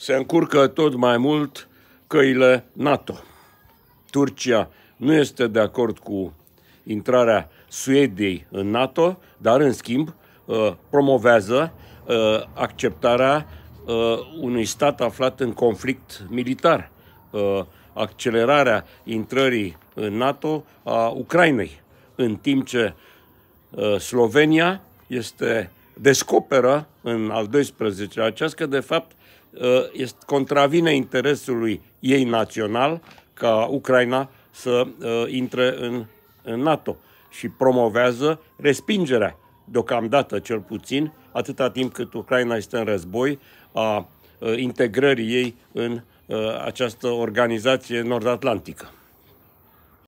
se încurcă tot mai mult căile NATO. Turcia nu este de acord cu intrarea Suediei în NATO, dar în schimb uh, promovează uh, acceptarea uh, unui stat aflat în conflict militar, accelerarea intrării în NATO a Ucrainei, în timp ce Slovenia este descoperă în al 12-lea ceas că de fapt uh, este, contravine interesului ei național ca Ucraina să uh, intre în, în NATO și promovează respingerea, deocamdată cel puțin, atâta timp cât Ucraina este în război, a uh, integrării ei în această organizație nord-atlantică.